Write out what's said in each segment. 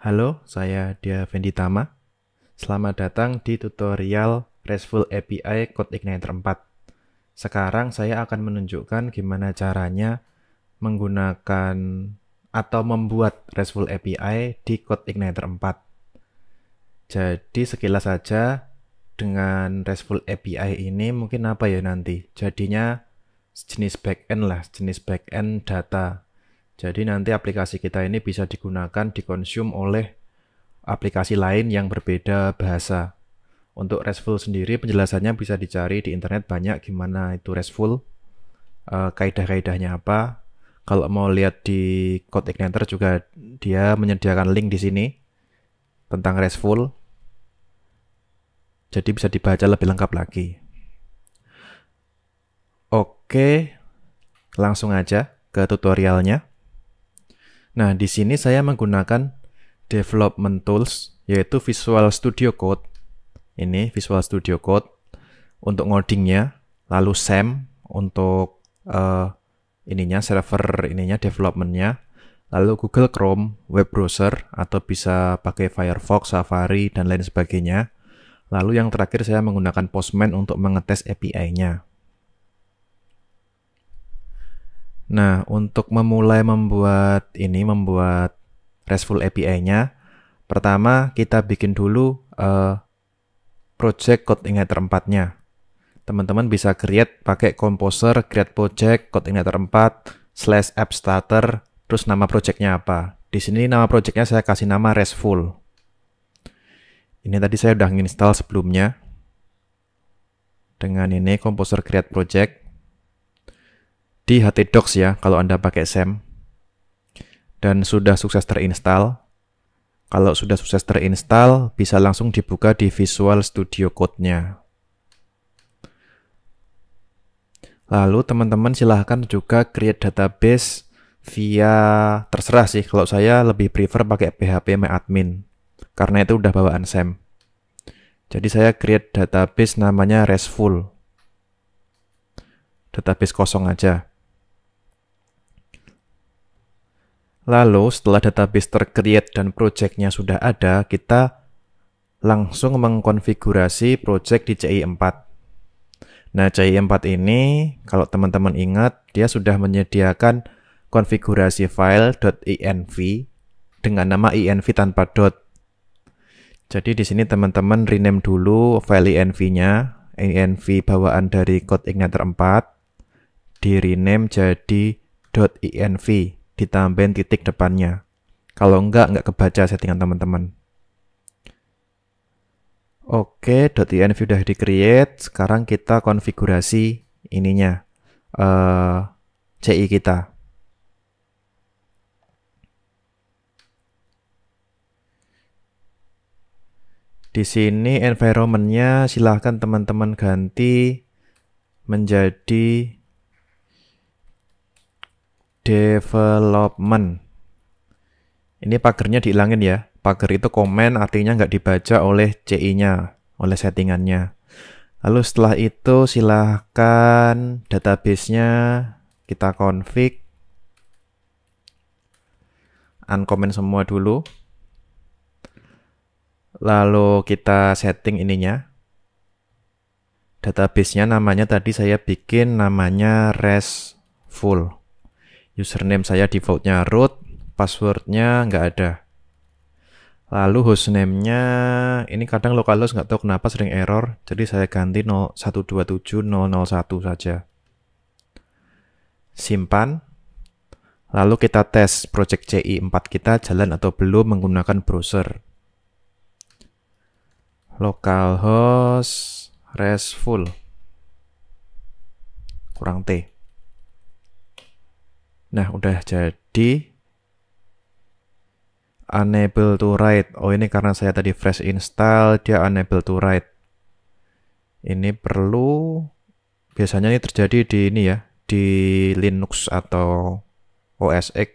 Halo, saya Dia Venditama. Selamat datang di tutorial RESTful API Code Igniter 4. Sekarang saya akan menunjukkan gimana caranya menggunakan atau membuat RESTful API di Code Igniter 4. Jadi sekilas saja dengan RESTful API ini mungkin apa ya nanti? Jadinya jenis backend lah, jenis backend data jadi nanti aplikasi kita ini bisa digunakan, dikonsum oleh aplikasi lain yang berbeda bahasa. Untuk RESTful sendiri penjelasannya bisa dicari di internet banyak gimana itu RESTful, eh, kaidah-kaidahnya apa. Kalau mau lihat di Code Igniter juga dia menyediakan link di sini tentang RESTful. Jadi bisa dibaca lebih lengkap lagi. Oke, langsung aja ke tutorialnya. Nah, di sini saya menggunakan development tools yaitu Visual Studio Code. Ini Visual Studio Code untuk ngodingnya, lalu SAM untuk uh, ininya server ininya developmentnya, lalu Google Chrome web browser atau bisa pakai Firefox, Safari dan lain sebagainya. Lalu yang terakhir saya menggunakan Postman untuk mengetes API-nya. Nah, untuk memulai membuat ini, membuat RESTful API-nya, pertama kita bikin dulu uh, project code igniter 4-nya. Teman-teman bisa create pakai composer, create project, code igniter 4, slash app starter, terus nama projectnya apa. Di sini nama projectnya saya kasih nama RESTful. Ini tadi saya udah install sebelumnya. Dengan ini composer create project di HT Docs ya kalau Anda pakai SEM dan sudah sukses terinstall. Kalau sudah sukses terinstall, bisa langsung dibuka di Visual Studio Code-nya. Lalu teman-teman silahkan juga create database via terserah sih kalau saya lebih prefer pakai PHP MyAdmin karena itu udah bawaan SEM. Jadi saya create database namanya RESTful. Database kosong aja. Lalu setelah database tercreate dan projectnya sudah ada, kita langsung mengkonfigurasi project di CI4. Nah, CI4 ini kalau teman-teman ingat, dia sudah menyediakan konfigurasi file .env dengan nama env tanpa dot. Jadi di sini teman-teman rename dulu file env-nya, env bawaan dari code igniter 4 di rename jadi .env ditambahin titik depannya. Kalau enggak, enggak kebaca settingan teman-teman. Oke, .env sudah di-create. Sekarang kita konfigurasi ininya, uh, eh, CI kita. Di sini environment-nya silahkan teman-teman ganti menjadi development. Ini pagernya dihilangin ya. Pager itu komen artinya nggak dibaca oleh CI-nya, oleh settingannya. Lalu setelah itu silahkan database-nya kita config. Uncomment semua dulu. Lalu kita setting ininya. Database-nya namanya tadi saya bikin namanya RESTful. Username saya defaultnya root, passwordnya nggak ada. Lalu hostname-nya ini kadang localhost nggak tahu kenapa sering error, jadi saya ganti 127001 saja. Simpan. Lalu kita tes project CI4 kita jalan atau belum menggunakan browser. Localhost restful kurang T. Nah, udah jadi. Unable to write. Oh, ini karena saya tadi fresh install, dia unable to write. Ini perlu, biasanya ini terjadi di ini ya, di Linux atau OS X.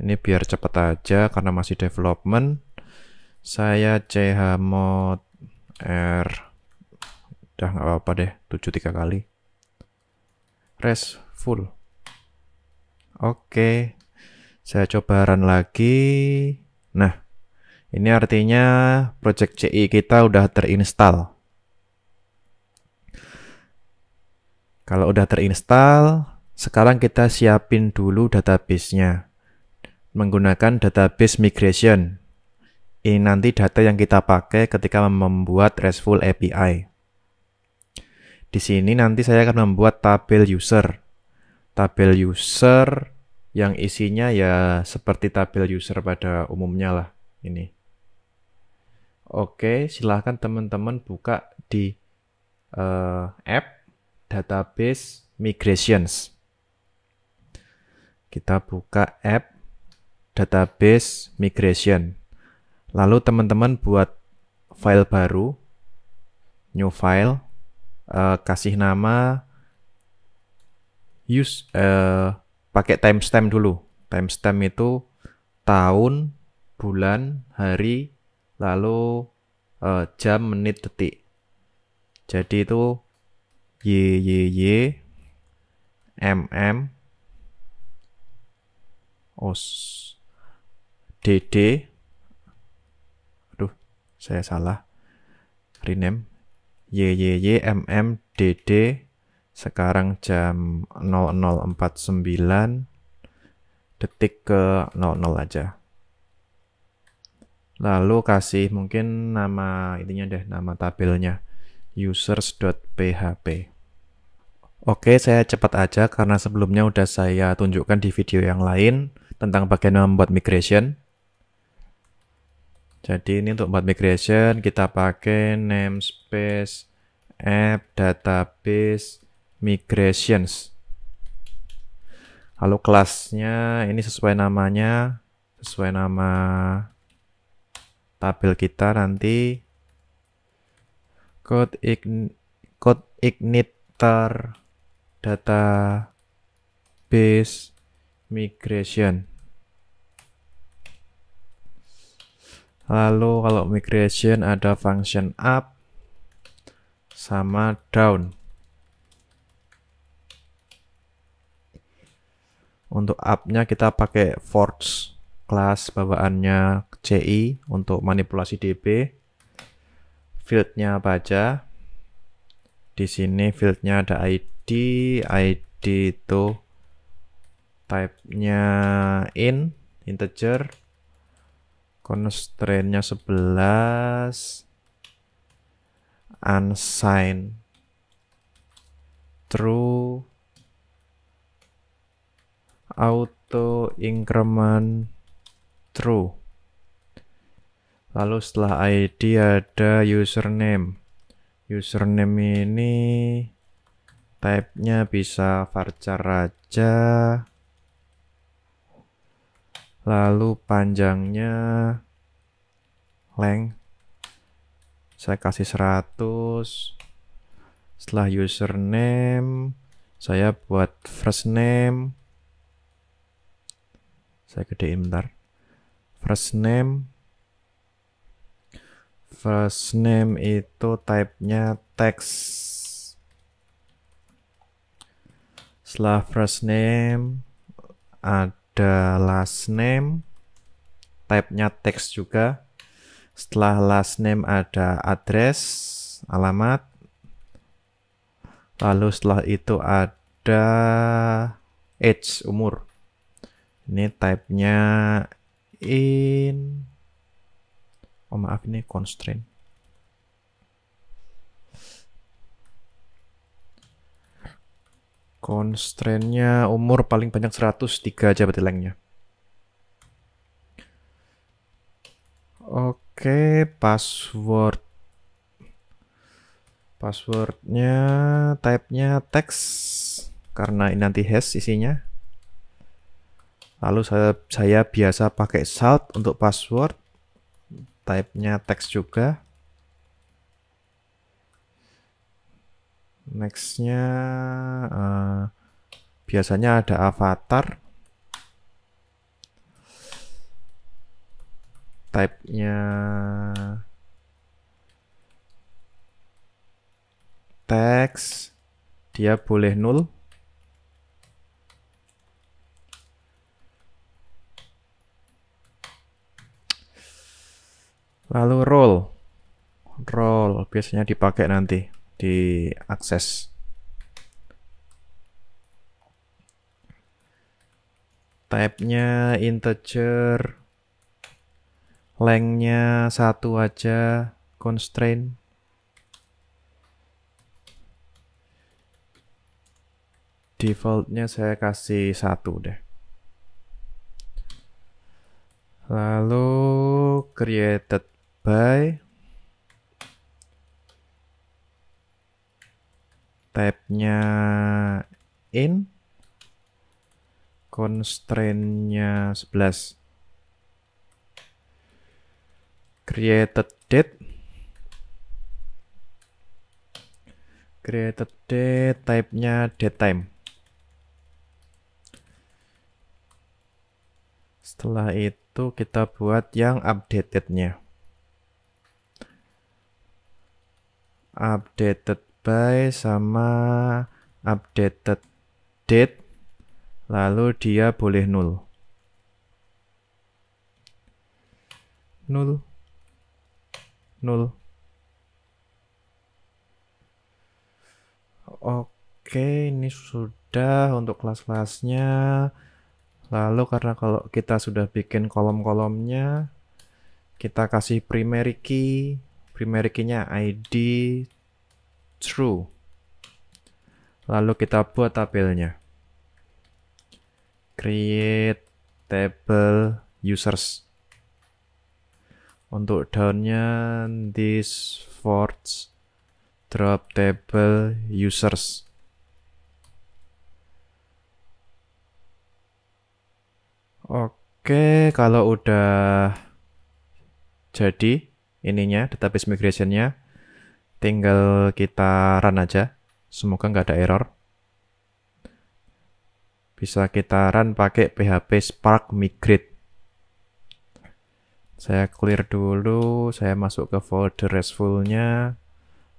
Ini biar cepat aja karena masih development. Saya chmod r udah nggak apa-apa deh 73 kali full. Oke, saya coba run lagi. Nah, ini artinya project CI kita udah terinstall. Kalau udah terinstall, sekarang kita siapin dulu database-nya menggunakan database migration. Ini nanti data yang kita pakai ketika membuat RESTful API. Di sini nanti saya akan membuat tabel user tabel user yang isinya ya seperti tabel user pada umumnya lah ini. Oke, silahkan teman-teman buka di uh, app database migrations. Kita buka app database migration. Lalu teman-teman buat file baru, new file, uh, kasih nama use uh, pakai timestamp dulu. Timestamp itu tahun, bulan, hari, lalu uh, jam, menit, detik. Jadi itu y y y m m os d d aduh saya salah rename y y y m m d d sekarang jam 00.49 detik ke 00 aja. Lalu kasih mungkin nama itunya deh, nama tabelnya users.php. Oke, saya cepat aja karena sebelumnya udah saya tunjukkan di video yang lain tentang bagaimana membuat migration. Jadi ini untuk buat migration kita pakai namespace app database migrations. Lalu kelasnya ini sesuai namanya, sesuai nama tabel kita nanti code ign code igniter data base migration. Lalu kalau migration ada function up sama down. Untuk up-nya kita pakai force class bawaannya CI untuk manipulasi DB. Field-nya apa aja? Di sini field-nya ada ID, ID itu type-nya in, integer, constraint-nya 11, unsigned, true, auto increment true lalu setelah id ada username username ini type-nya bisa varchar aja lalu panjangnya length saya kasih 100 setelah username saya buat first name saya gedein bentar first name first name itu type-nya text setelah first name ada last name type-nya text juga setelah last name ada address alamat lalu setelah itu ada age umur ini type-nya in oh maaf ini constraint constraint-nya umur paling banyak 103 aja berarti length-nya oke password passwordnya type-nya text karena ini nanti hash isinya Lalu saya, saya biasa pakai salt untuk password. Type-nya text juga. Next-nya uh, biasanya ada avatar. Type-nya text. Dia boleh null Lalu role. Role biasanya dipakai nanti di akses. Type-nya integer. Length-nya satu aja. Constraint. Defaultnya saya kasih satu deh. Lalu created by type-nya in constraint-nya 11 created date created date type-nya date time setelah itu kita buat yang updated-nya updated by sama updated date lalu dia boleh null null null Oke, ini sudah untuk kelas-kelasnya. Lalu karena kalau kita sudah bikin kolom-kolomnya, kita kasih primary key, primary key-nya id true. Lalu kita buat tabelnya. Create table users. Untuk daunnya this force drop table users. Oke, kalau udah jadi ininya, database migrationnya. Tinggal kita run aja. Semoga nggak ada error. Bisa kita run pakai PHP Spark Migrate. Saya clear dulu, saya masuk ke folder restful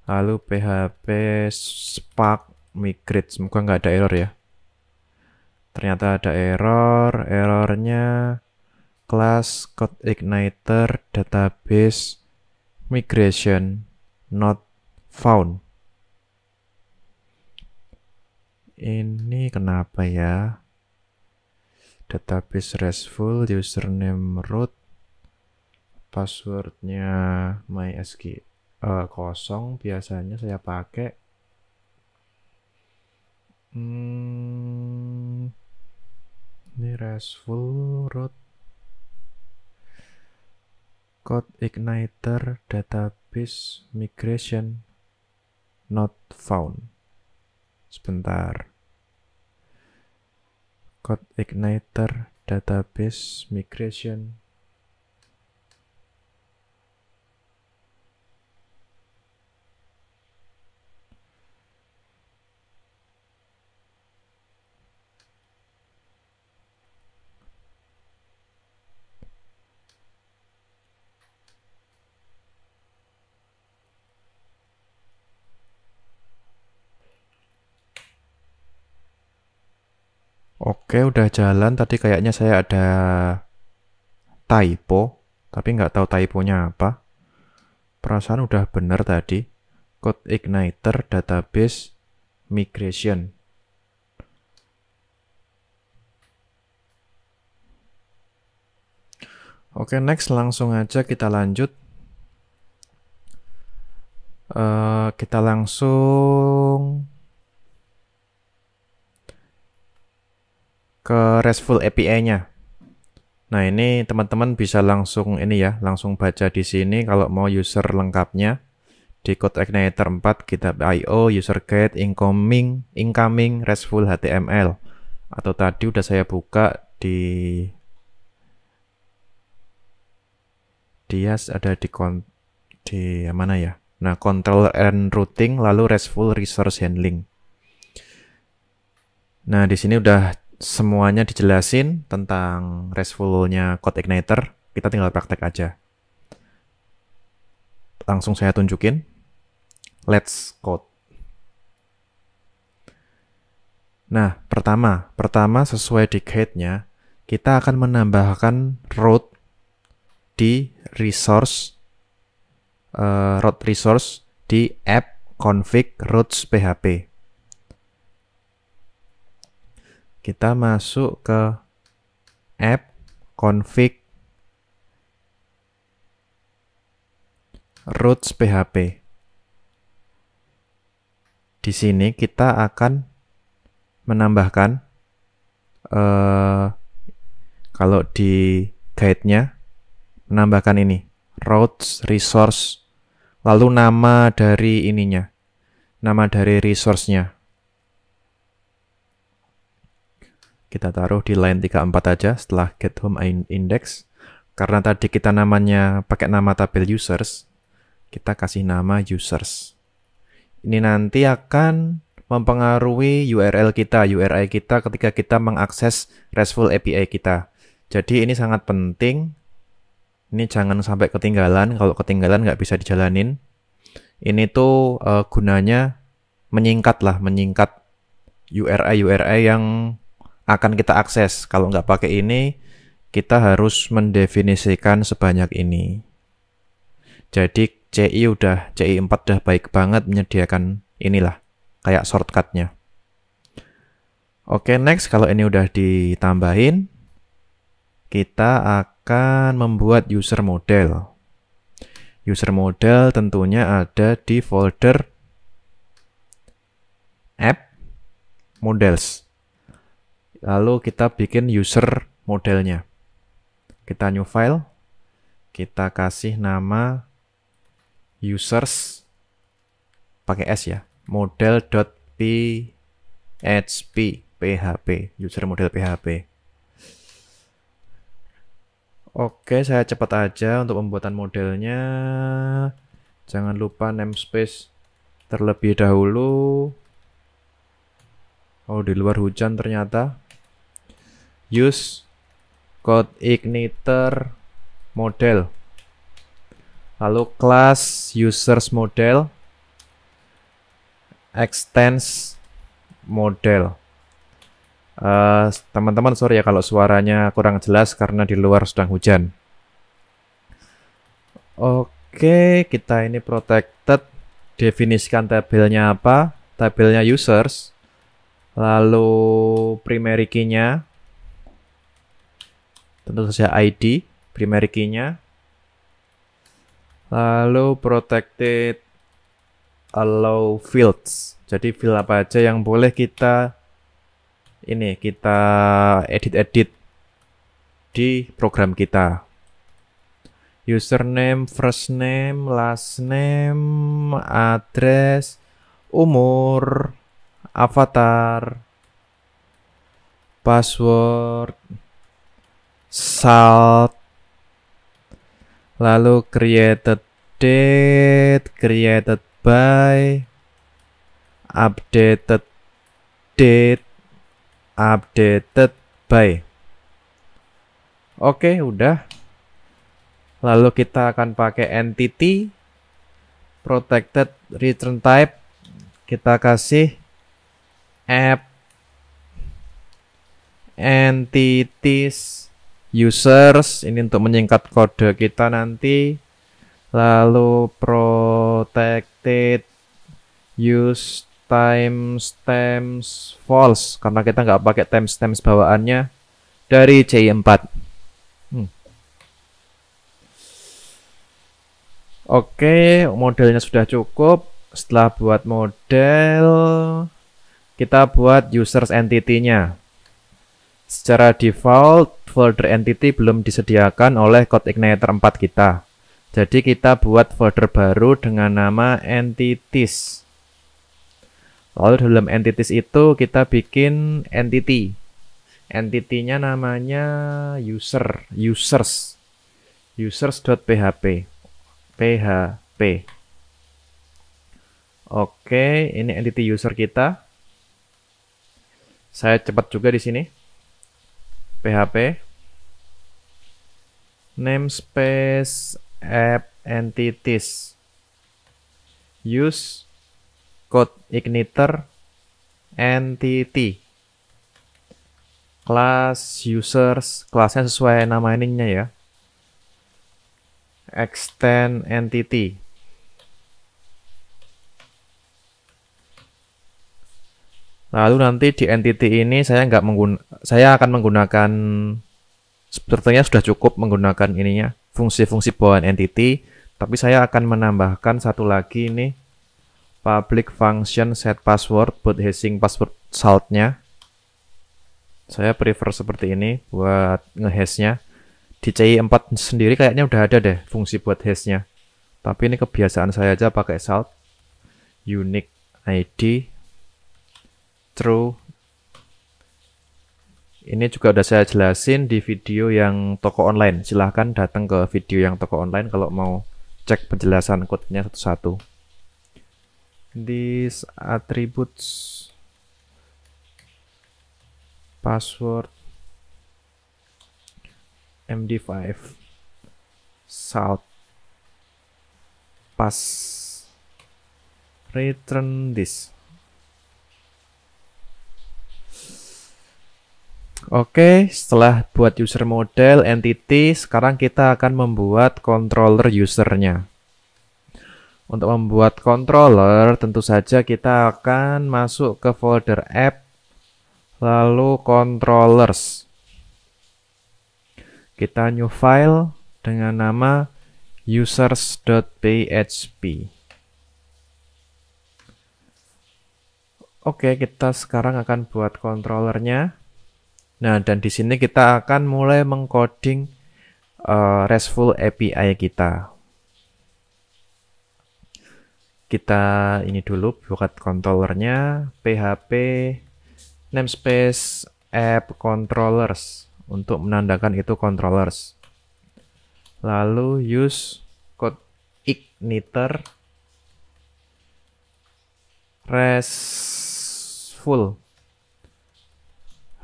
Lalu PHP Spark Migrate. Semoga nggak ada error ya. Ternyata ada error, errornya class code igniter database migration not found. Ini kenapa ya? Database RESTful, username root, passwordnya mysql uh, kosong biasanya saya pakai. Hmm, ini RESTful root Code igniter database migration not found. Sebentar. Code igniter database migration Oke, udah jalan. Tadi kayaknya saya ada typo, tapi nggak tahu typonya apa. Perasaan udah bener tadi. Code igniter database migration. Oke, next langsung aja kita lanjut. Uh, kita langsung ke RESTful API-nya. Nah, ini teman-teman bisa langsung ini ya, langsung baca di sini kalau mau user lengkapnya di code igniter 4 GitHub IO user guide incoming incoming RESTful HTML atau tadi udah saya buka di dia ada di kon di mana ya? Nah, controller and routing lalu RESTful resource handling. Nah, di sini udah semuanya dijelasin tentang RESTful-nya Code Igniter, kita tinggal praktek aja. Langsung saya tunjukin. Let's code. Nah, pertama, pertama sesuai decade-nya, kita akan menambahkan root di resource uh, eh, root resource di app config roots php. kita masuk ke app config roots PHP. Di sini kita akan menambahkan uh, kalau di guide-nya menambahkan ini routes resource lalu nama dari ininya nama dari resource-nya Kita taruh di line 34 aja setelah get home index. Karena tadi kita namanya pakai nama tabel users, kita kasih nama users. Ini nanti akan mempengaruhi URL kita, URI kita ketika kita mengakses RESTful API kita. Jadi ini sangat penting. Ini jangan sampai ketinggalan. Kalau ketinggalan nggak bisa dijalanin. Ini tuh uh, gunanya menyingkat lah, menyingkat URI-URI yang akan kita akses. Kalau nggak pakai ini, kita harus mendefinisikan sebanyak ini. Jadi CI udah, CI4 udah baik banget menyediakan inilah, kayak shortcutnya. Oke, next kalau ini udah ditambahin, kita akan membuat user model. User model tentunya ada di folder app models. Lalu kita bikin user modelnya. Kita new file, kita kasih nama users pakai s ya, model.php, php, user model php. Oke, saya cepat aja untuk pembuatan modelnya. Jangan lupa namespace terlebih dahulu. Oh, di luar hujan ternyata use code igniter model lalu class users model extends model eh, teman-teman uh, sorry ya kalau suaranya kurang jelas karena di luar sedang hujan oke kita ini protected definisikan tabelnya apa tabelnya users lalu primary key-nya tentu saja ID, primary key-nya. Lalu protected allow fields. Jadi field apa aja yang boleh kita ini kita edit-edit di program kita. Username, first name, last name, address, umur, avatar, password, salt lalu created date created by updated date updated by oke udah lalu kita akan pakai entity protected return type kita kasih app entities users ini untuk menyingkat kode kita nanti lalu protected use timestamps false karena kita nggak pakai timestamps bawaannya dari c 4 hmm. oke modelnya sudah cukup setelah buat model kita buat users entity-nya secara default folder entity belum disediakan oleh code igniter 4 kita. Jadi kita buat folder baru dengan nama entities. Lalu dalam entities itu kita bikin entity. Entity-nya namanya user, users. users.php. PHP. Oke, ini entity user kita. Saya cepat juga di sini. PHP namespace app entities use code igniter entity class users kelasnya sesuai nama ininya ya extend entity lalu nanti di entity ini saya nggak menggun saya akan menggunakan sepertinya sudah cukup menggunakan ininya fungsi-fungsi bawaan entity tapi saya akan menambahkan satu lagi ini public function set password buat hashing password saltnya saya prefer seperti ini buat ngehashnya di CI4 sendiri kayaknya udah ada deh fungsi buat hashnya tapi ini kebiasaan saya aja pakai salt unique ID true ini juga udah saya jelasin di video yang toko online. Silahkan datang ke video yang toko online kalau mau cek penjelasan kodenya satu-satu. Di attributes password MD5 salt pass return this Oke, setelah buat user model entity, sekarang kita akan membuat controller usernya. Untuk membuat controller, tentu saja kita akan masuk ke folder app, lalu controllers. Kita new file dengan nama users.php. Oke, kita sekarang akan buat controllernya. Nah, dan di sini kita akan mulai mengcoding uh, RESTful API kita. Kita ini dulu buat controllernya PHP namespace app controllers untuk menandakan itu controllers. Lalu use code igniter RESTful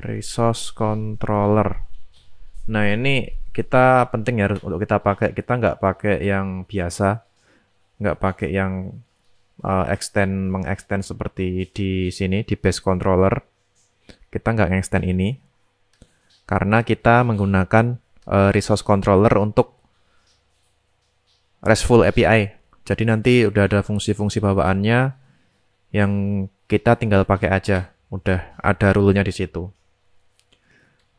resource controller nah ini kita penting ya untuk kita pakai kita nggak pakai yang biasa nggak pakai yang uh, extend mengextend seperti di sini di base controller kita nggak extend ini karena kita menggunakan uh, resource controller untuk RESTful API jadi nanti udah ada fungsi-fungsi bawaannya yang kita tinggal pakai aja udah ada rule di situ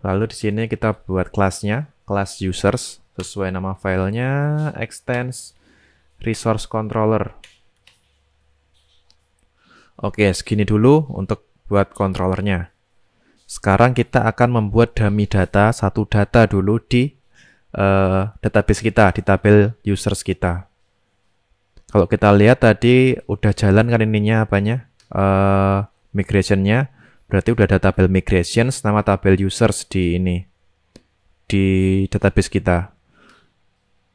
Lalu di sini kita buat kelasnya, kelas users sesuai nama filenya, extends resource controller. Oke, segini dulu untuk buat kontrolernya. Sekarang kita akan membuat dummy data, satu data dulu di uh, database kita, di tabel users kita. Kalau kita lihat tadi udah jalan kan ininya apanya, uh, migrationnya. nya Berarti udah ada tabel migration sama tabel users di ini di database kita.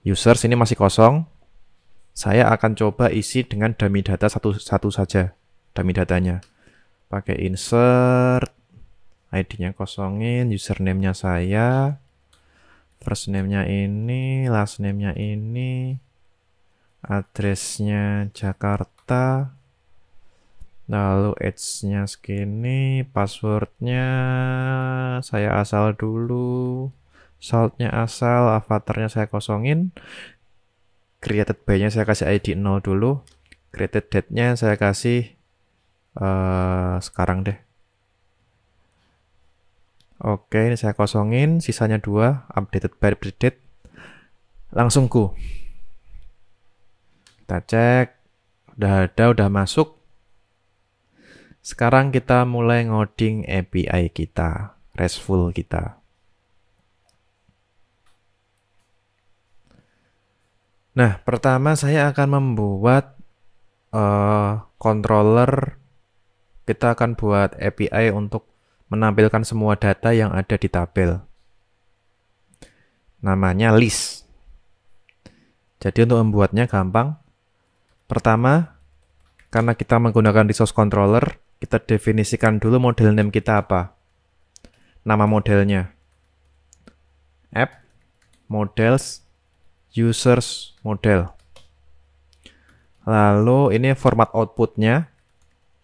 Users ini masih kosong. Saya akan coba isi dengan dummy data satu-satu saja dummy datanya. Pakai insert ID-nya kosongin, username-nya saya, first name-nya ini, last name-nya ini, address-nya Jakarta, lalu edge nya segini passwordnya saya asal dulu saltnya asal avatarnya saya kosongin created by-nya saya kasih ID 0 dulu created date-nya saya kasih uh, sekarang deh Oke, ini saya kosongin, sisanya dua, updated by updated. Langsung ku. Kita cek, udah ada, udah masuk. Sekarang kita mulai ngoding API kita, RESTful kita. Nah, pertama saya akan membuat uh, controller. Kita akan buat API untuk menampilkan semua data yang ada di tabel. Namanya list. Jadi untuk membuatnya gampang. Pertama, karena kita menggunakan resource controller, kita definisikan dulu model name kita apa. Nama modelnya. App models users model. Lalu ini format outputnya.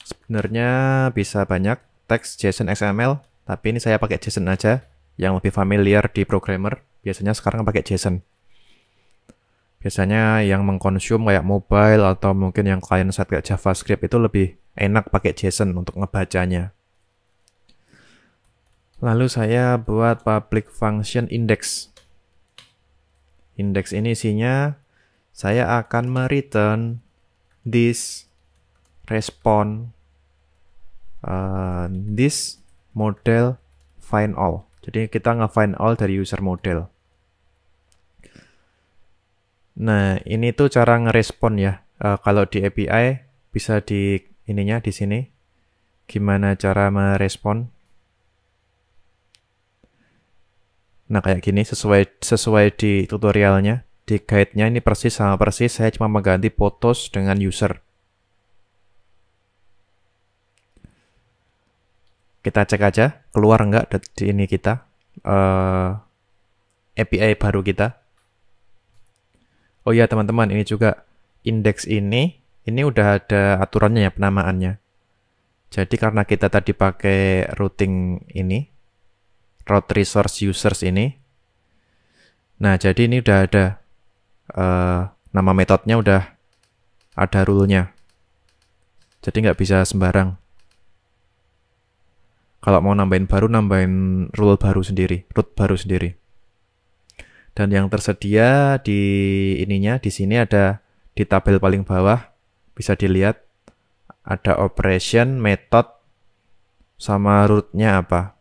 Sebenarnya bisa banyak teks JSON XML, tapi ini saya pakai JSON aja yang lebih familiar di programmer. Biasanya sekarang pakai JSON biasanya yang mengkonsum kayak mobile atau mungkin yang client side kayak JavaScript itu lebih enak pakai JSON untuk ngebacanya. Lalu saya buat public function index. Index ini isinya saya akan mereturn this respon uh, this model find all. Jadi kita nge-find all dari user model. Nah, ini tuh cara ngerespon ya. Uh, kalau di API bisa di ininya di sini. Gimana cara merespon? Nah, kayak gini sesuai sesuai di tutorialnya. Di guide-nya ini persis sama persis, saya cuma mengganti photos dengan user. Kita cek aja, keluar nggak di ini kita, uh, eh, API baru kita. Oh iya teman-teman, ini juga indeks ini, ini udah ada aturannya ya penamaannya. Jadi karena kita tadi pakai routing ini, route resource users ini, nah jadi ini udah ada uh, nama metodenya udah ada rule-nya. Jadi nggak bisa sembarang. Kalau mau nambahin baru, nambahin rule baru sendiri, root baru sendiri dan yang tersedia di ininya di sini ada di tabel paling bawah bisa dilihat ada operation, method, sama rootnya apa.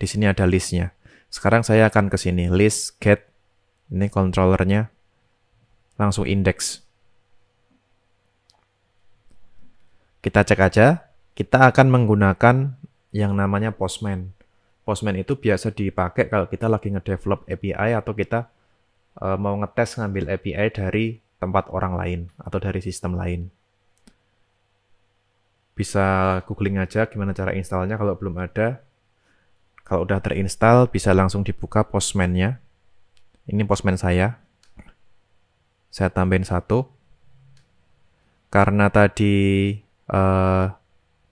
Di sini ada listnya. Sekarang saya akan ke sini, list, get, ini controllernya, langsung index. Kita cek aja, kita akan menggunakan yang namanya postman. Postman itu biasa dipakai kalau kita lagi ngedevelop API atau kita uh, mau ngetes ngambil API dari tempat orang lain atau dari sistem lain. Bisa googling aja gimana cara installnya kalau belum ada. Kalau udah terinstall bisa langsung dibuka Postman-nya. Ini Postman saya. Saya tambahin satu. Karena tadi uh,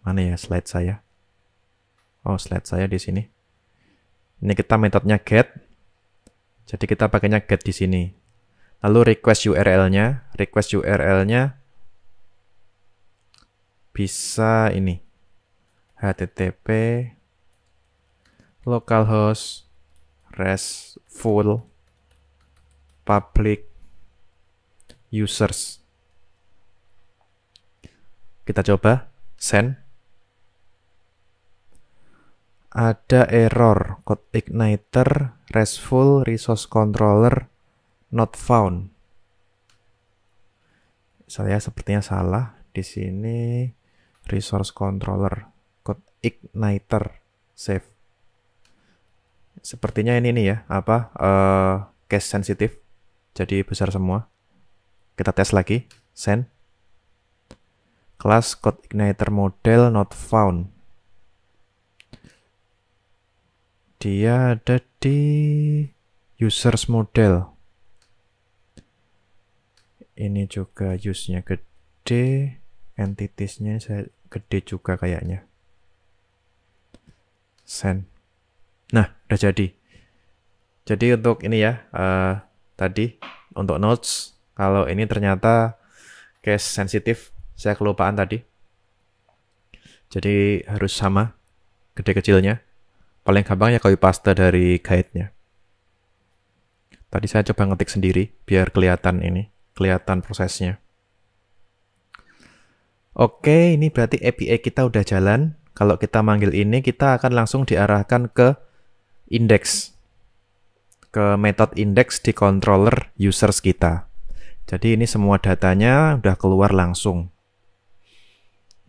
mana ya slide saya? Oh, slide saya di sini. Ini kita metodenya get. Jadi kita pakainya get di sini. Lalu request URL-nya, request URL-nya bisa ini http localhost restful public users. Kita coba send ada error code igniter restful resource controller not found. Saya sepertinya salah di sini resource controller code igniter save. Sepertinya ini nih ya apa uh, case sensitif. Jadi besar semua. Kita tes lagi send. Kelas code igniter model not found dia ada di users model ini juga use-nya gede entitiesnya saya gede juga kayaknya send nah udah jadi jadi untuk ini ya uh, tadi untuk notes kalau ini ternyata case sensitif saya kelupaan tadi jadi harus sama gede kecilnya Paling gampang ya copy paste dari guide-nya. Tadi saya coba ngetik sendiri biar kelihatan ini, kelihatan prosesnya. Oke, ini berarti API kita udah jalan. Kalau kita manggil ini, kita akan langsung diarahkan ke index. Ke metode index di controller users kita. Jadi ini semua datanya udah keluar langsung.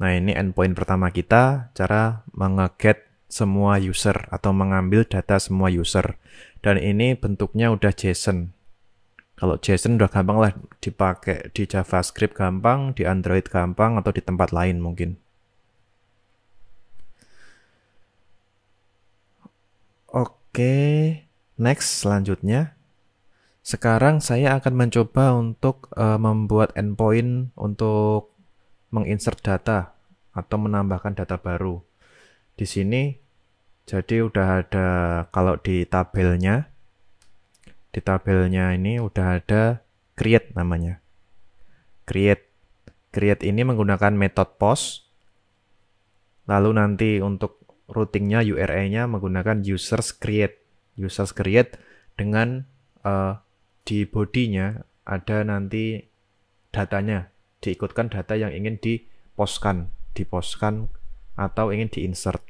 Nah, ini endpoint pertama kita, cara menge-get semua user atau mengambil data semua user. Dan ini bentuknya udah JSON. Kalau JSON udah gampang lah dipakai di JavaScript gampang, di Android gampang, atau di tempat lain mungkin. Oke, next selanjutnya. Sekarang saya akan mencoba untuk uh, membuat endpoint untuk menginsert data atau menambahkan data baru di sini jadi udah ada kalau di tabelnya di tabelnya ini udah ada create namanya create create ini menggunakan metode post lalu nanti untuk routingnya url nya menggunakan users create users create dengan uh, di bodinya ada nanti datanya diikutkan data yang ingin diposkan diposkan atau ingin diinsert.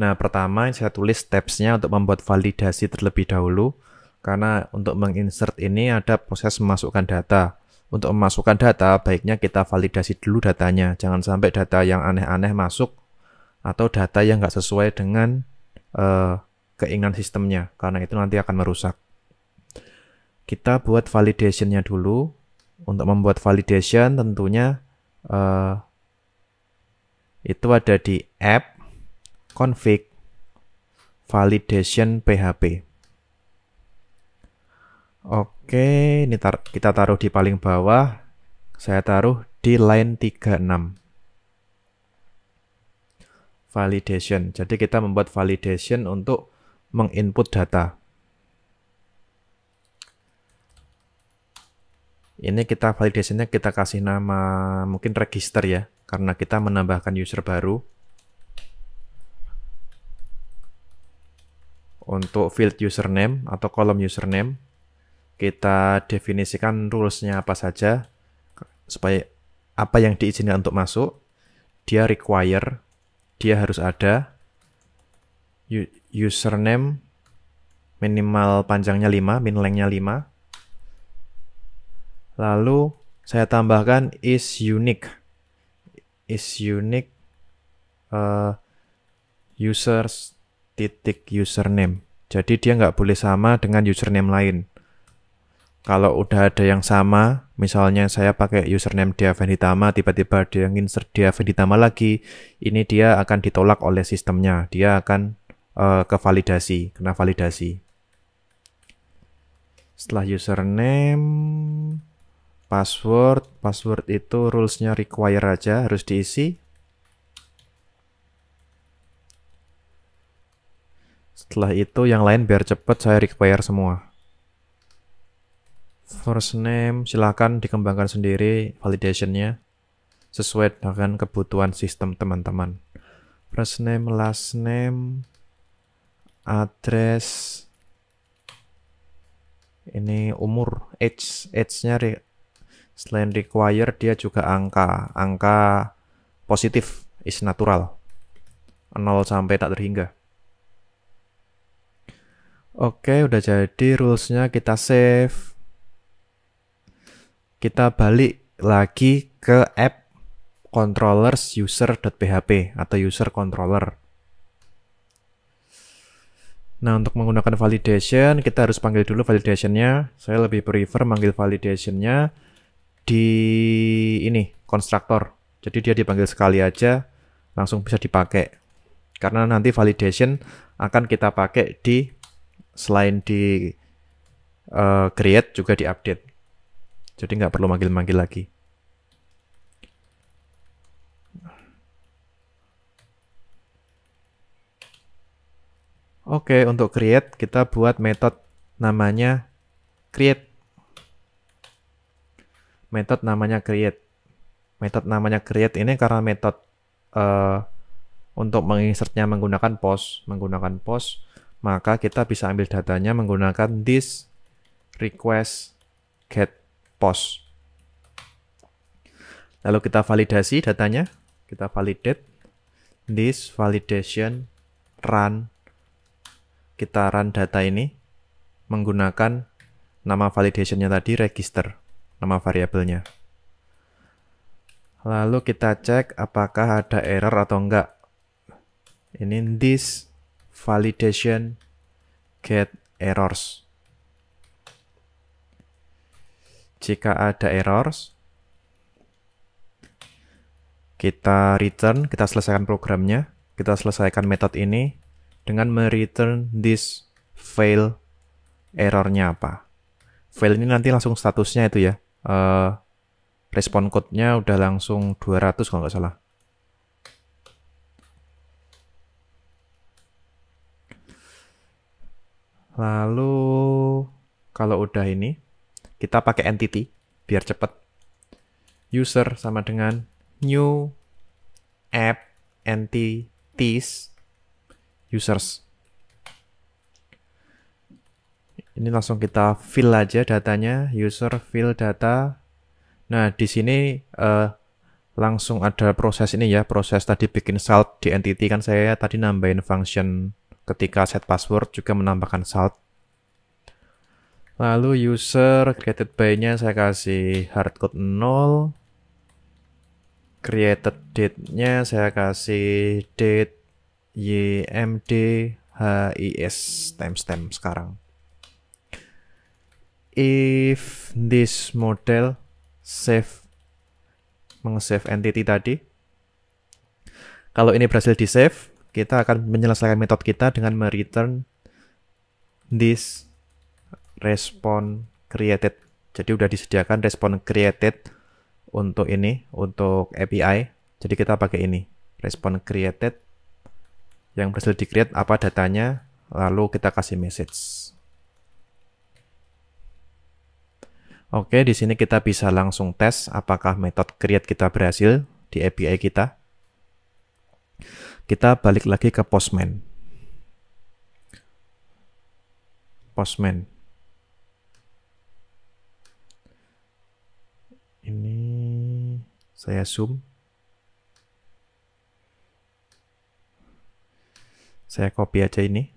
Nah, pertama saya tulis steps-nya untuk membuat validasi terlebih dahulu karena untuk menginsert ini ada proses memasukkan data. Untuk memasukkan data, baiknya kita validasi dulu datanya. Jangan sampai data yang aneh-aneh masuk atau data yang nggak sesuai dengan uh, keinginan sistemnya, karena itu nanti akan merusak. Kita buat validationnya dulu. Untuk membuat validation tentunya uh, itu ada di app config validation PHP. Oke, ini tar kita taruh di paling bawah. Saya taruh di line 36. Validation. Jadi kita membuat validation untuk menginput data. Ini kita validationnya kita kasih nama mungkin register ya karena kita menambahkan user baru untuk field username atau kolom username kita definisikan rulesnya apa saja supaya apa yang diizinkan untuk masuk dia require dia harus ada username minimal panjangnya 5, min lengthnya 5. Lalu saya tambahkan is unique is unique uh, users titik username. Jadi dia nggak boleh sama dengan username lain. Kalau udah ada yang sama, misalnya saya pakai username dia Hitama, tiba-tiba dia insert dia Hitama lagi, ini dia akan ditolak oleh sistemnya. Dia akan uh, ke validasi, kena validasi. Setelah username, password password itu rulesnya require aja harus diisi setelah itu yang lain biar cepet saya require semua first name silahkan dikembangkan sendiri validationnya sesuai dengan kebutuhan sistem teman-teman first name last name address ini umur age age nya Selain require, dia juga angka. Angka positif is natural. 0 sampai tak terhingga. Oke, udah jadi rulesnya kita save. Kita balik lagi ke app controllers user.php atau user controller. Nah, untuk menggunakan validation, kita harus panggil dulu validationnya. Saya lebih prefer manggil validationnya di ini konstruktor. Jadi dia dipanggil sekali aja langsung bisa dipakai. Karena nanti validation akan kita pakai di selain di uh, create juga di update. Jadi nggak perlu manggil-manggil lagi. Oke, untuk create kita buat metode namanya create metode namanya create. Metode namanya create ini karena metode uh, untuk menginsertnya menggunakan post, menggunakan post, maka kita bisa ambil datanya menggunakan this request get post. Lalu kita validasi datanya, kita validate this validation run kita run data ini menggunakan nama validationnya tadi register nama variabelnya. Lalu kita cek apakah ada error atau enggak. Ini this validation get errors. Jika ada errors, kita return, kita selesaikan programnya, kita selesaikan metode ini dengan mereturn this fail errornya apa. Fail ini nanti langsung statusnya itu ya uh, respon code-nya udah langsung 200 kalau nggak salah. Lalu kalau udah ini kita pakai entity biar cepet. User sama dengan new app entities users. Ini langsung kita fill aja datanya, user fill data. Nah, di sini uh, langsung ada proses ini ya, proses tadi bikin salt di entity kan saya tadi nambahin function ketika set password juga menambahkan salt. Lalu user created by-nya saya kasih hardcode 0. Created date-nya saya kasih date YMD HIS timestamp sekarang if this model save meng-save entity tadi. Kalau ini berhasil di-save, kita akan menyelesaikan metode kita dengan mereturn this respon created. Jadi udah disediakan respon created untuk ini, untuk API. Jadi kita pakai ini, respon created yang berhasil di-create apa datanya, lalu kita kasih message. Oke, di sini kita bisa langsung tes apakah metode create kita berhasil di API kita. Kita balik lagi ke Postman. Postman. Ini saya zoom. Saya copy aja ini.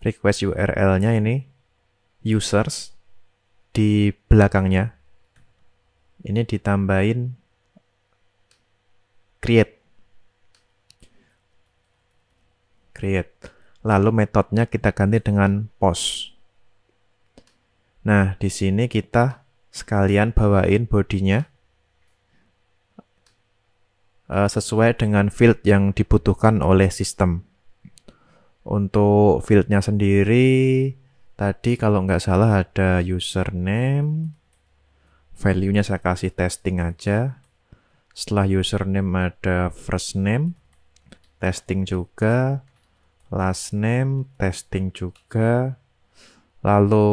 Request URL-nya ini users di belakangnya ini ditambahin create create lalu metodenya kita ganti dengan post nah di sini kita sekalian bawain bodinya eh, sesuai dengan field yang dibutuhkan oleh sistem. Untuk fieldnya sendiri Tadi kalau nggak salah ada username, value-nya saya kasih testing aja. Setelah username ada first name, testing juga, last name, testing juga. Lalu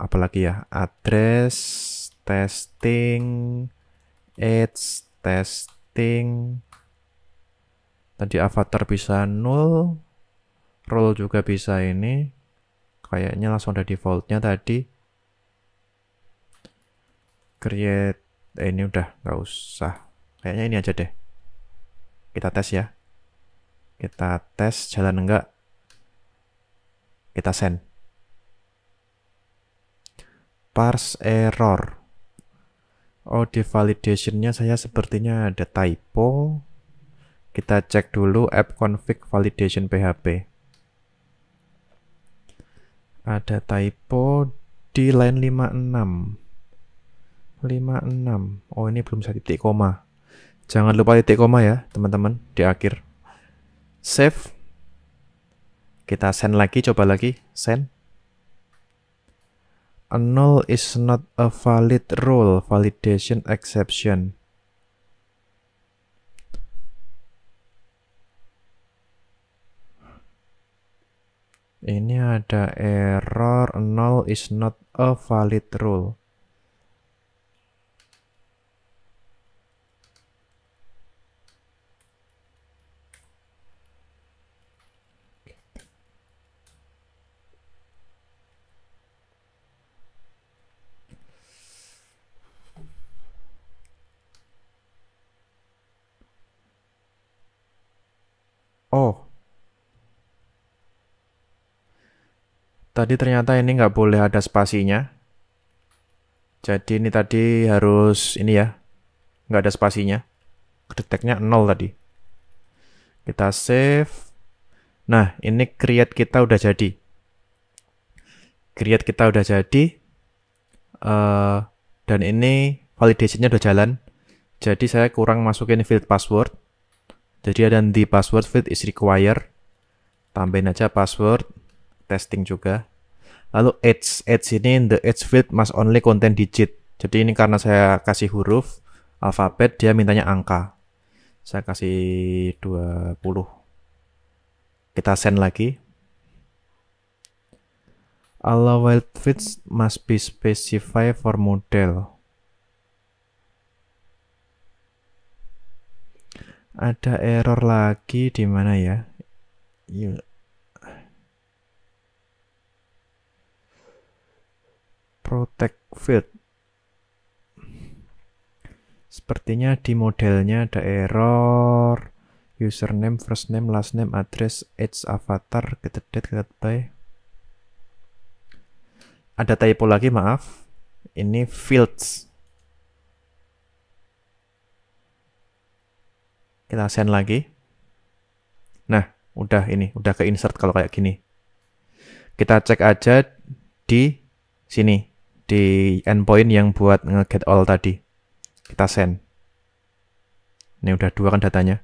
apalagi ya, address, testing, age, testing. Tadi avatar bisa null, role juga bisa ini kayaknya langsung ada defaultnya tadi create eh, ini udah nggak usah kayaknya ini aja deh kita tes ya kita tes jalan enggak kita send parse error oh di validationnya saya sepertinya ada typo kita cek dulu app config validation php ada typo di line 56 56 oh ini belum saya titik koma jangan lupa titik koma ya teman-teman di akhir save kita send lagi coba lagi send a null is not a valid rule validation exception Ini ada error null is not a valid rule. Oh, Tadi ternyata ini nggak boleh ada spasinya. Jadi ini tadi harus ini ya. Nggak ada spasinya. Deteknya nol tadi. Kita save. Nah, ini create kita udah jadi. Create kita udah jadi. Uh, dan ini validationnya udah jalan. Jadi saya kurang masukin field password. Jadi ada di password field is required. Tambahin aja password testing juga. Lalu edge edge ini the edge field must only contain digit. Jadi ini karena saya kasih huruf alfabet, dia mintanya angka. Saya kasih 20. Kita send lagi. All wild fields must be specified for model. Ada error lagi di mana ya? Iya. protect field sepertinya di modelnya ada error username, first name, last name, address, age, avatar, getedet, getetbay ada typo lagi maaf ini fields kita send lagi nah udah ini udah ke insert kalau kayak gini kita cek aja di sini di endpoint yang buat ngeget all tadi. Kita send. Ini udah dua kan datanya.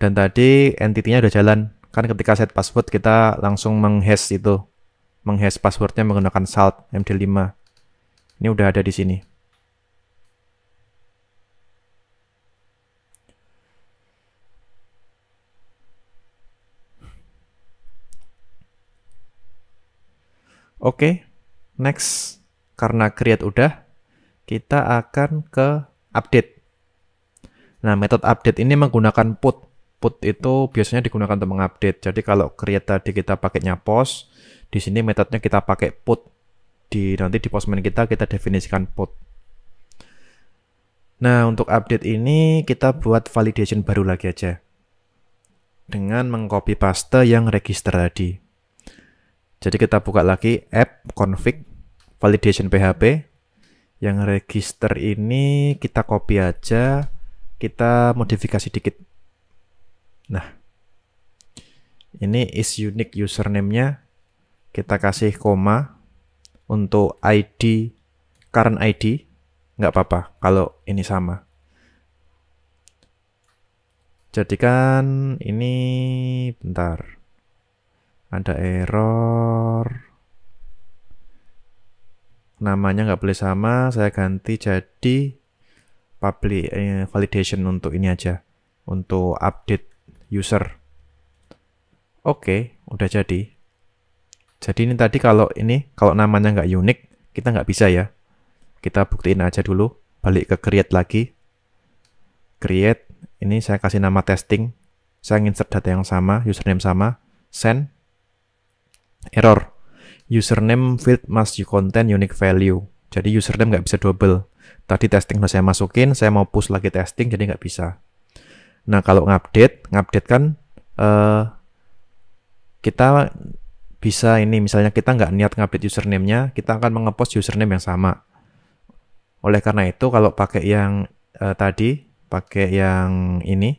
Dan tadi entity-nya udah jalan. Kan ketika set password kita langsung menghash itu. Menghash passwordnya menggunakan salt MD5. Ini udah ada di sini. Oke, okay, next karena create udah, kita akan ke update. Nah, metode update ini menggunakan put. Put itu biasanya digunakan untuk mengupdate. Jadi kalau create tadi kita pakainya post, di sini metodenya kita pakai put. Di nanti di postman kita kita definisikan put. Nah, untuk update ini kita buat validation baru lagi aja. Dengan mengcopy paste yang register tadi. Jadi kita buka lagi app config validation PHP yang register ini kita copy aja kita modifikasi dikit nah ini is unique username-nya kita kasih koma untuk ID current ID nggak apa-apa kalau ini sama jadikan ini bentar ada error namanya nggak boleh sama saya ganti jadi public eh, validation untuk ini aja untuk update user oke okay, udah jadi jadi ini tadi kalau ini kalau namanya nggak unik kita nggak bisa ya kita buktiin aja dulu balik ke create lagi create ini saya kasih nama testing saya insert data yang sama username sama send error username field must you contain unique value. Jadi username nggak bisa double. Tadi testing udah saya masukin, saya mau push lagi testing, jadi nggak bisa. Nah kalau ngupdate, ngupdate kan uh, kita bisa ini misalnya kita nggak niat ngupdate username-nya, kita akan mengepost username yang sama. Oleh karena itu kalau pakai yang uh, tadi, pakai yang ini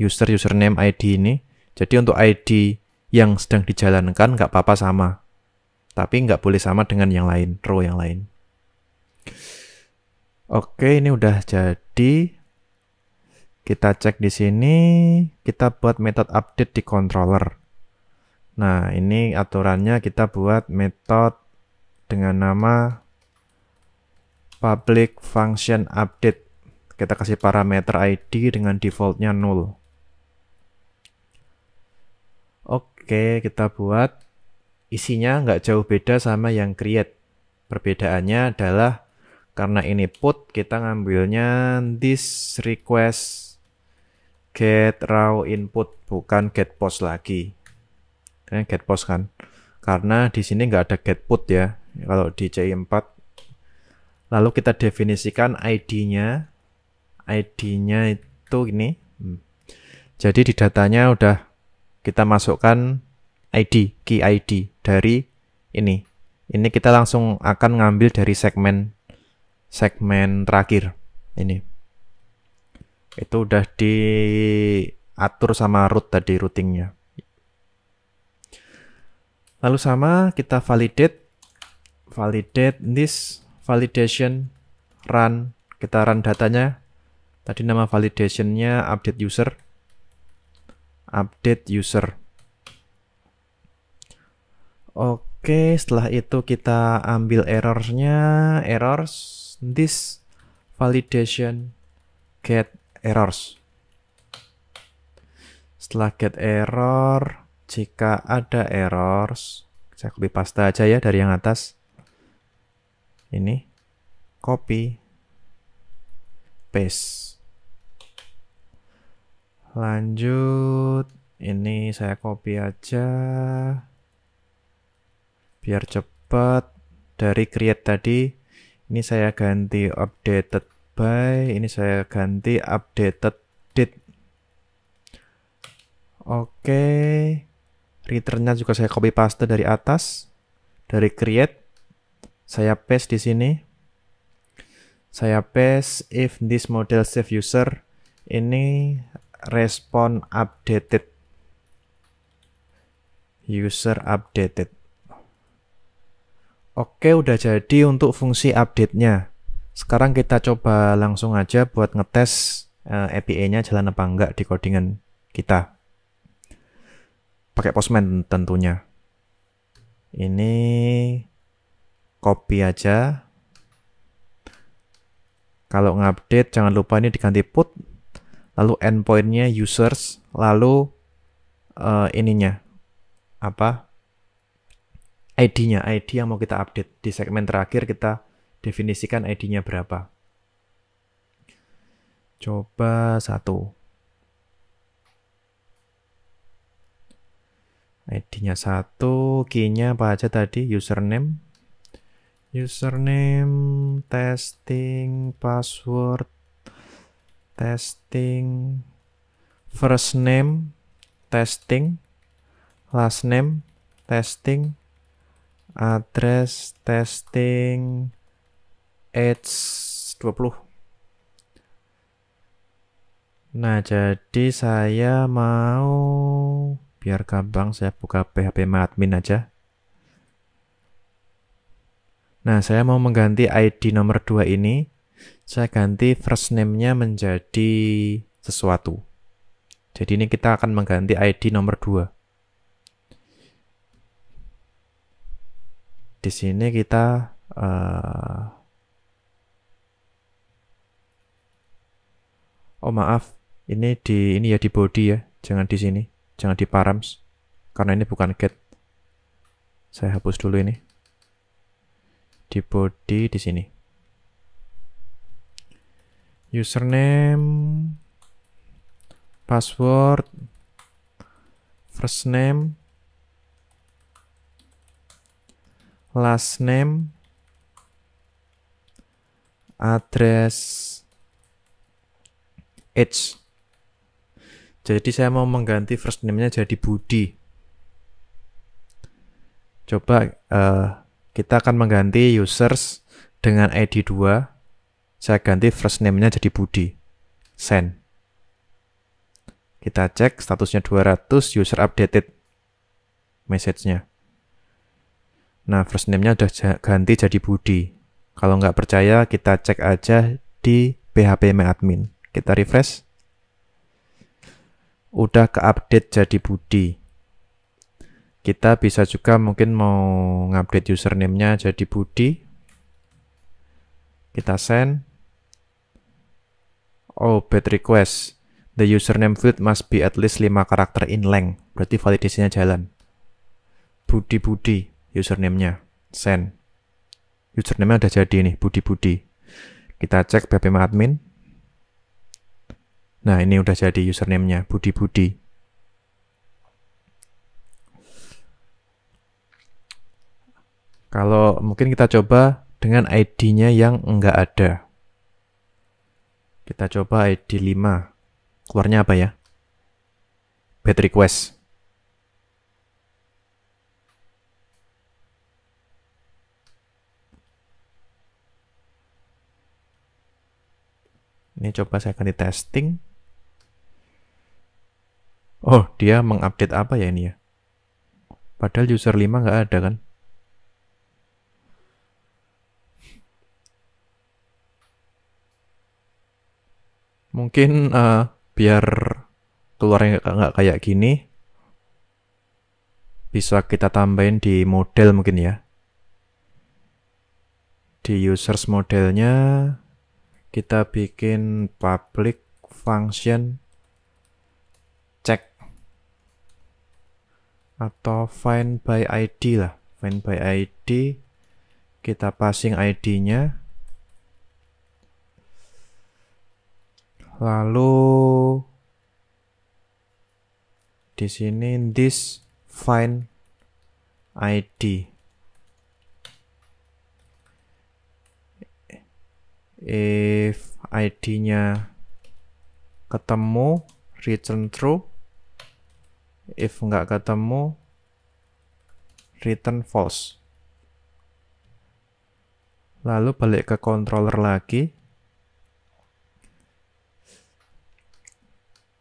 user username ID ini, jadi untuk ID yang sedang dijalankan nggak apa-apa sama. Tapi nggak boleh sama dengan yang lain, row yang lain. Oke, ini udah jadi. Kita cek di sini, kita buat metode update di controller. Nah, ini aturannya kita buat metode dengan nama public function update. Kita kasih parameter ID dengan defaultnya null. Oke, kita buat isinya nggak jauh beda sama yang create. Perbedaannya adalah karena ini put, kita ngambilnya this request get raw input, bukan get post lagi. Ini eh, get post kan? Karena di sini nggak ada get put ya, kalau di j 4 Lalu kita definisikan ID-nya. ID-nya itu ini. Hmm. Jadi di datanya udah kita masukkan ID, key ID dari ini. Ini kita langsung akan ngambil dari segmen segmen terakhir ini. Itu udah diatur sama root tadi routingnya. Lalu sama kita validate validate this validation run kita run datanya tadi nama validationnya update user update user Oke, setelah itu kita ambil errornya, errors this validation get errors. Setelah get error, jika ada errors, saya copy paste aja ya dari yang atas. Ini copy paste. Lanjut, ini saya copy aja biar cepat dari create tadi ini saya ganti updated by ini saya ganti updated date oke returnnya juga saya copy paste dari atas dari create saya paste di sini saya paste if this model save user ini respon updated user updated Oke, udah jadi untuk fungsi update-nya. Sekarang kita coba langsung aja buat ngetes eh, API-nya jalan apa enggak di codingan kita. Pakai Postman tentunya. Ini copy aja. Kalau ngupdate jangan lupa ini diganti put, lalu endpoint-nya users, lalu uh, ininya apa ID-nya, ID yang mau kita update. Di segmen terakhir kita definisikan ID-nya berapa. Coba satu. ID-nya satu, key-nya apa aja tadi? Username, username, testing, password, testing, first name, testing, last name, testing, address testing edge 20 nah jadi saya mau biar gampang saya buka PHP admin aja nah saya mau mengganti ID nomor 2 ini saya ganti first name-nya menjadi sesuatu jadi ini kita akan mengganti ID nomor 2 di sini kita uh, oh maaf ini di ini ya di body ya jangan di sini jangan di params karena ini bukan get saya hapus dulu ini di body di sini username password first name last name, address, age. Jadi saya mau mengganti first name-nya jadi Budi. Coba uh, kita akan mengganti users dengan ID 2. Saya ganti first name-nya jadi Budi. Send. Kita cek statusnya 200, user updated message-nya. Nah, first name-nya udah ganti jadi Budi. Kalau nggak percaya, kita cek aja di PHP admin. Kita refresh. Udah ke-update jadi Budi. Kita bisa juga mungkin mau ngupdate username-nya jadi Budi. Kita send. Oh, bad request. The username field must be at least 5 karakter in length. Berarti validasinya jalan. Budi-budi username-nya, send. Username-nya udah jadi nih, Budi Budi. Kita cek BPM admin. Nah, ini udah jadi username-nya, Budi Budi. Kalau mungkin kita coba dengan ID-nya yang enggak ada. Kita coba ID 5. Keluarnya apa ya? Bad request. Ini coba saya akan di testing. Oh, dia mengupdate apa ya ini ya? Padahal user 5 nggak ada kan? Mungkin uh, biar keluarnya nggak kayak gini, bisa kita tambahin di model mungkin ya. Di users modelnya, kita bikin public function check atau find by id lah find by id kita passing id-nya lalu di sini this find id if id-nya ketemu return true if nggak ketemu return false lalu balik ke controller lagi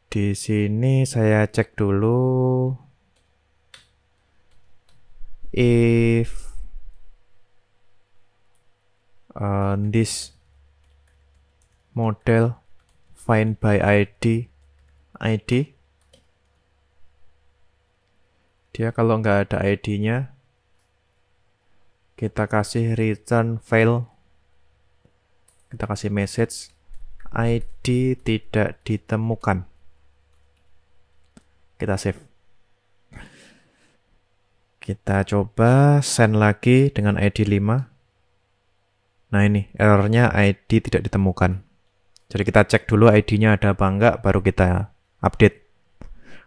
di sini saya cek dulu if uh, this model find by ID ID dia kalau nggak ada ID-nya kita kasih return file kita kasih message ID tidak ditemukan kita save kita coba send lagi dengan ID 5 nah ini errornya ID tidak ditemukan jadi kita cek dulu ID-nya ada apa enggak, baru kita update.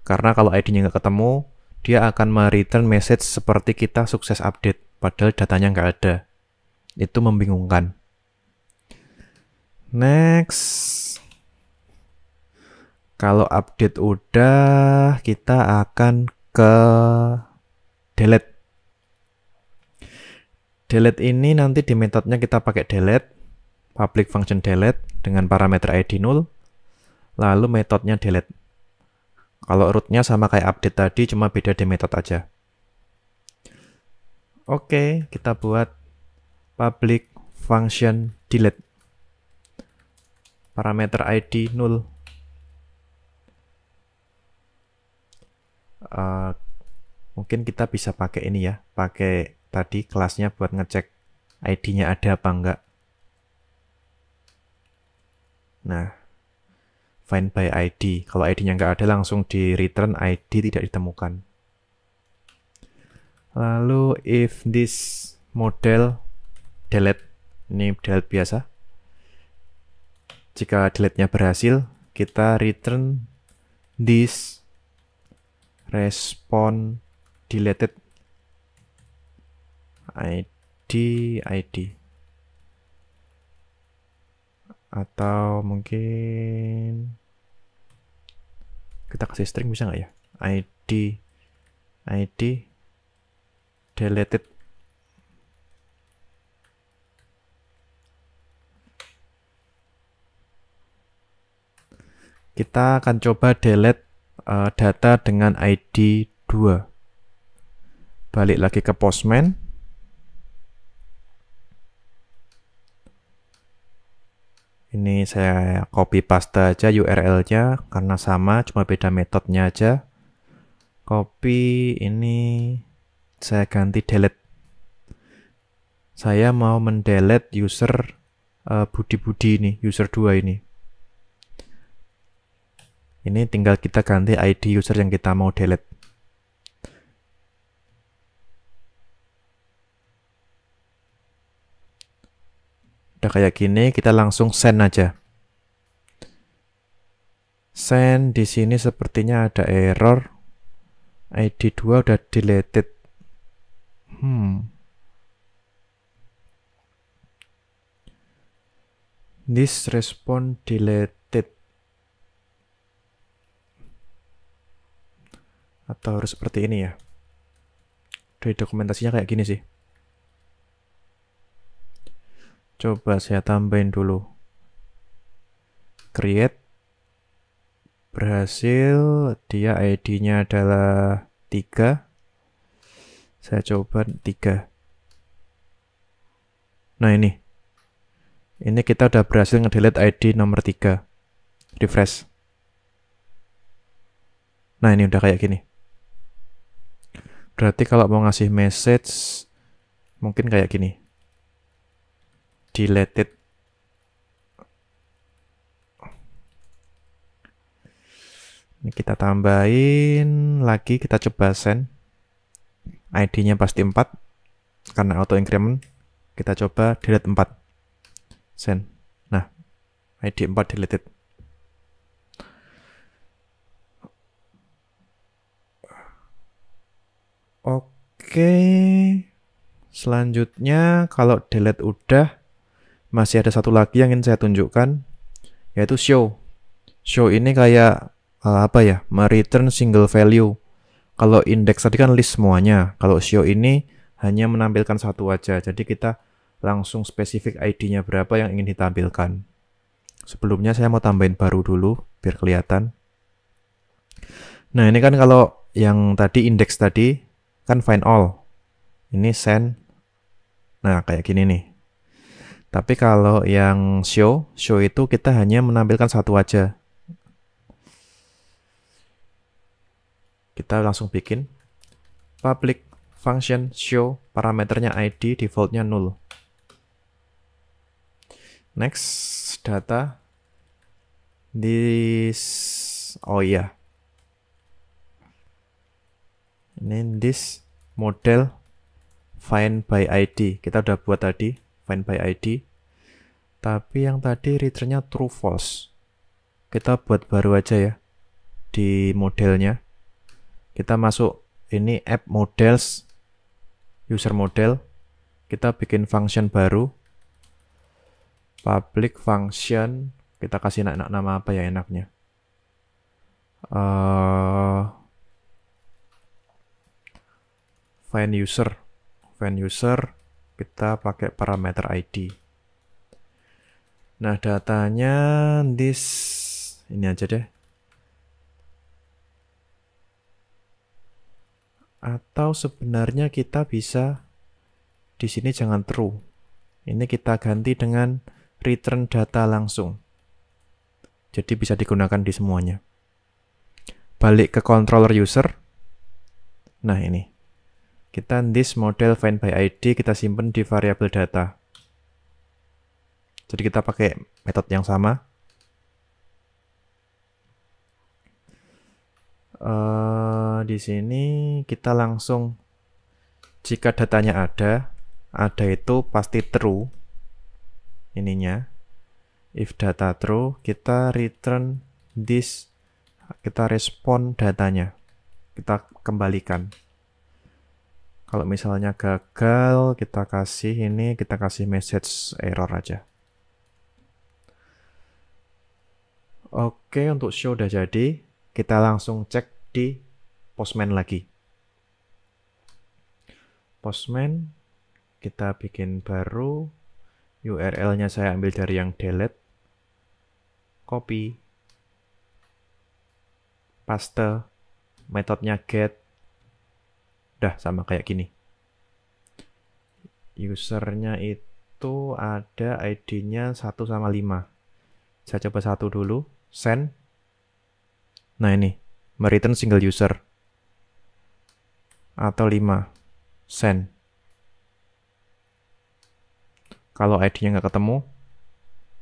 Karena kalau ID-nya nggak ketemu, dia akan mereturn message seperti kita sukses update, padahal datanya nggak ada. Itu membingungkan. Next. Kalau update udah, kita akan ke delete. Delete ini nanti di metodenya kita pakai delete public function delete dengan parameter id 0, lalu metodenya delete. Kalau rootnya sama kayak update tadi, cuma beda di metode aja. Oke, kita buat public function delete. Parameter id 0. Uh, mungkin kita bisa pakai ini ya, pakai tadi kelasnya buat ngecek ID-nya ada apa enggak. Nah, find by ID. Kalau ID-nya nggak ada, langsung di return ID tidak ditemukan. Lalu if this model delete, ini delete biasa. Jika delete-nya berhasil, kita return this respond deleted ID ID atau mungkin kita kasih string bisa nggak ya id id deleted kita akan coba delete uh, data dengan id 2 balik lagi ke postman Ini saya copy paste aja URL-nya karena sama cuma beda metodenya aja. Copy ini saya ganti delete. Saya mau mendelete user eh, budi-budi ini, user 2 ini. Ini tinggal kita ganti ID user yang kita mau delete. Udah kayak gini, kita langsung send aja. Send di sini sepertinya ada error. ID 2 udah deleted. Hmm. This respond deleted. Atau harus seperti ini ya. Dari dokumentasinya kayak gini sih. coba saya tambahin dulu create berhasil dia ID-nya adalah 3 saya coba 3 nah ini ini kita udah berhasil ngedelete ID nomor 3 refresh nah ini udah kayak gini berarti kalau mau ngasih message mungkin kayak gini deleted ini kita tambahin lagi kita coba send ID-nya pasti 4 karena auto increment kita coba delete 4 send nah ID 4 deleted Oke, selanjutnya kalau delete udah, masih ada satu lagi yang ingin saya tunjukkan yaitu show. Show ini kayak uh, apa ya? return single value. Kalau indeks tadi kan list semuanya. Kalau show ini hanya menampilkan satu aja. Jadi kita langsung spesifik ID-nya berapa yang ingin ditampilkan. Sebelumnya saya mau tambahin baru dulu biar kelihatan. Nah, ini kan kalau yang tadi indeks tadi kan find all. Ini send. Nah, kayak gini nih. Tapi kalau yang show, show itu kita hanya menampilkan satu aja. Kita langsung bikin public function show parameternya id defaultnya null. Next data this oh iya. Yeah. Ini this model find by id kita udah buat tadi segmen by ID tapi yang tadi returnnya true false kita buat baru aja ya di modelnya kita masuk ini app models user model kita bikin function baru public function kita kasih enak, -enak nama apa ya enaknya uh, eh, find user find user kita pakai parameter ID. Nah, datanya this ini aja deh. Atau sebenarnya kita bisa di sini jangan true. Ini kita ganti dengan return data langsung. Jadi bisa digunakan di semuanya. Balik ke controller user. Nah, ini. Kita this model find by id kita simpan di variabel data. Jadi kita pakai metode yang sama. Uh, di sini kita langsung jika datanya ada, ada itu pasti true ininya. If data true, kita return this kita respon datanya. Kita kembalikan. Kalau misalnya gagal, kita kasih ini, kita kasih message error aja. Oke, untuk show udah jadi. Kita langsung cek di Postman lagi. Postman, kita bikin baru. URL-nya saya ambil dari yang delete. Copy. Paste. Metodenya get. Dah, sama kayak gini. Usernya itu ada ID-nya 1 sama 5. Saya coba satu dulu. Send. Nah ini, meriten single user. Atau 5. Send. Kalau ID-nya nggak ketemu,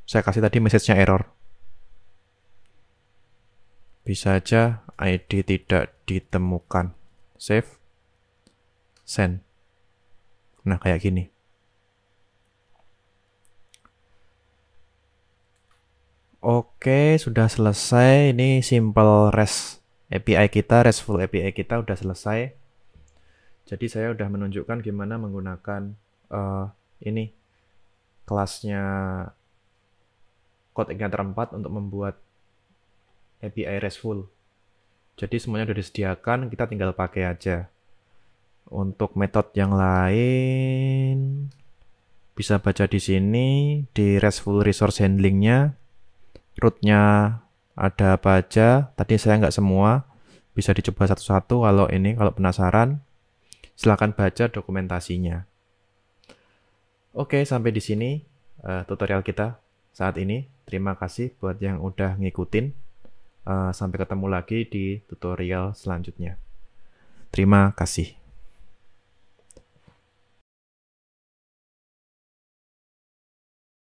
saya kasih tadi message-nya error. Bisa aja ID tidak ditemukan. Save sen. Nah, kayak gini. Oke, sudah selesai. Ini simple REST API kita, RESTful API kita udah selesai. Jadi saya udah menunjukkan gimana menggunakan uh, ini kelasnya code igniter 4 untuk membuat API RESTful. Jadi semuanya sudah disediakan, kita tinggal pakai aja. Untuk metode yang lain bisa baca di sini di RESTful resource handlingnya rootnya ada apa aja tadi saya nggak semua bisa dicoba satu-satu kalau ini kalau penasaran silahkan baca dokumentasinya oke sampai di sini uh, tutorial kita saat ini terima kasih buat yang udah ngikutin uh, sampai ketemu lagi di tutorial selanjutnya terima kasih